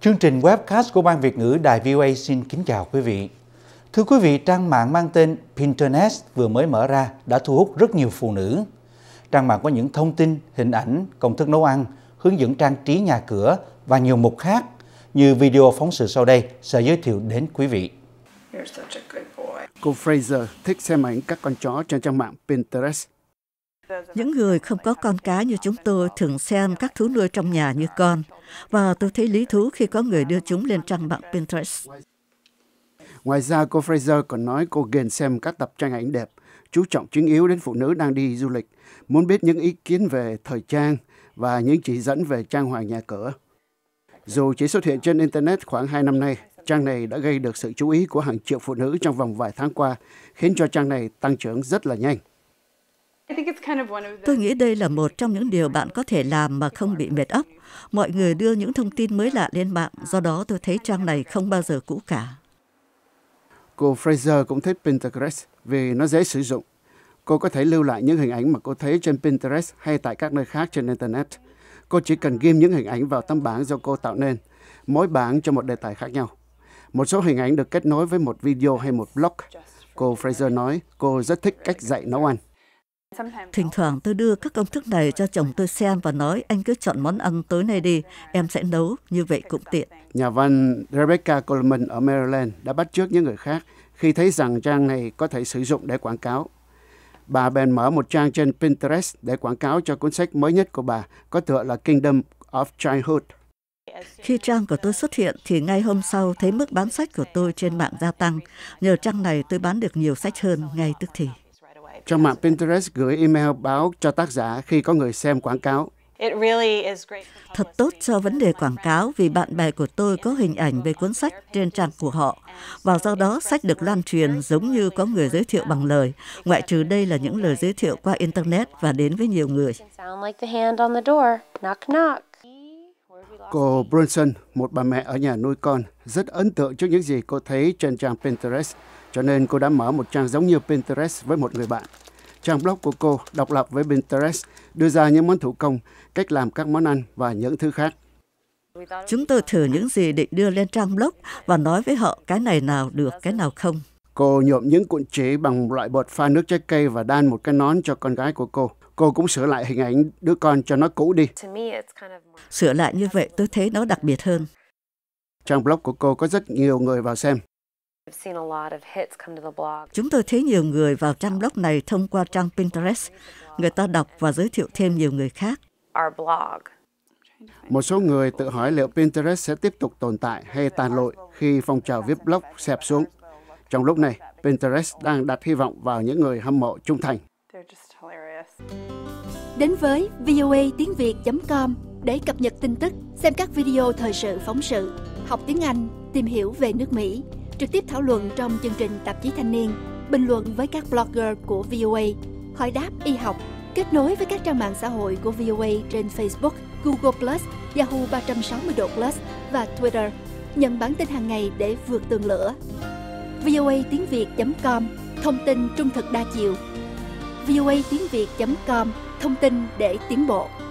Chương trình webcast của Ban Việt ngữ Đài VOA xin kính chào quý vị. Thưa quý vị, trang mạng mang tên Pinterest vừa mới mở ra đã thu hút rất nhiều phụ nữ. Trang mạng có những thông tin, hình ảnh, công thức nấu ăn, hướng dẫn trang trí nhà cửa và nhiều mục khác như video phóng sự sau đây sẽ giới thiệu đến quý vị. Cô Fraser thích xem ảnh các con chó trên trang mạng Pinterest những người không có con cá như chúng tôi thường xem các thú nuôi trong nhà như con, và tôi thấy lý thú khi có người đưa chúng lên trang mạng Pinterest. Ngoài ra, cô Fraser còn nói cô ghiền xem các tập tranh ảnh đẹp, chú trọng chính yếu đến phụ nữ đang đi du lịch, muốn biết những ý kiến về thời trang và những chỉ dẫn về trang hoàng nhà cửa. Dù chỉ xuất hiện trên Internet khoảng 2 năm nay, trang này đã gây được sự chú ý của hàng triệu phụ nữ trong vòng vài tháng qua, khiến cho trang này tăng trưởng rất là nhanh. Tôi nghĩ đây là một trong những điều bạn có thể làm mà không bị mệt óc. Mọi người đưa những thông tin mới lạ lên mạng, do đó tôi thấy trang này không bao giờ cũ cả. Cô Fraser cũng thích Pinterest vì nó dễ sử dụng. Cô có thể lưu lại những hình ảnh mà cô thấy trên Pinterest hay tại các nơi khác trên Internet. Cô chỉ cần ghim những hình ảnh vào tấm bảng do cô tạo nên, mỗi bảng cho một đề tài khác nhau. Một số hình ảnh được kết nối với một video hay một blog. Cô Fraser nói cô rất thích cách dạy nấu ăn. Thỉnh thoảng tôi đưa các công thức này cho chồng tôi xem và nói anh cứ chọn món ăn tối nay đi, em sẽ nấu, như vậy cũng tiện. Nhà văn Rebecca Coleman ở Maryland đã bắt chước những người khác khi thấy rằng trang này có thể sử dụng để quảng cáo. Bà bèn mở một trang trên Pinterest để quảng cáo cho cuốn sách mới nhất của bà, có tựa là Kingdom of Childhood. Khi trang của tôi xuất hiện thì ngay hôm sau thấy mức bán sách của tôi trên mạng gia tăng. Nhờ trang này tôi bán được nhiều sách hơn ngay tức thì trong mạng Pinterest gửi email báo cho tác giả khi có người xem quảng cáo. Thật tốt cho vấn đề quảng cáo vì bạn bè của tôi có hình ảnh về cuốn sách trên trang của họ và do đó sách được lan truyền giống như có người giới thiệu bằng lời, ngoại trừ đây là những lời giới thiệu qua Internet và đến với nhiều người. Cô Brunson, một bà mẹ ở nhà nuôi con, rất ấn tượng trước những gì cô thấy trên trang Pinterest, cho nên cô đã mở một trang giống như Pinterest với một người bạn. Trang blog của cô độc lập với Pinterest, đưa ra những món thủ công, cách làm các món ăn và những thứ khác. Chúng tôi thử những gì định đưa lên trang blog và nói với họ cái này nào được, cái nào không. Cô nhuộm những cuộn chỉ bằng loại bột pha nước trái cây và đan một cái nón cho con gái của cô cô cũng sửa lại hình ảnh đứa con cho nó cũ đi. Sửa lại như vậy tôi thấy nó đặc biệt hơn. Trang blog của cô có rất nhiều người vào xem. Chúng tôi thấy nhiều người vào trang blog này thông qua trang Pinterest. Người ta đọc và giới thiệu thêm nhiều người khác. Một số người tự hỏi liệu Pinterest sẽ tiếp tục tồn tại hay tàn lụi khi phong trào viết blog xẹp xuống. Trong lúc này, Pinterest đang đặt hy vọng vào những người hâm mộ trung thành đến với voa tiếng việt.com để cập nhật tin tức, xem các video thời sự phóng sự, học tiếng Anh, tìm hiểu về nước Mỹ, trực tiếp thảo luận trong chương trình tạp chí Thanh niên, bình luận với các blogger của VOA, hỏi đáp y học, kết nối với các trang mạng xã hội của VOA trên Facebook, Google Plus, Yahoo 360 độ Plus và Twitter. Nhận bản tin hàng ngày để vượt tường lửa. VOA tiếng Việt.com thông tin trung thực đa chiều tiếng việt.com, thông tin để tiến bộ.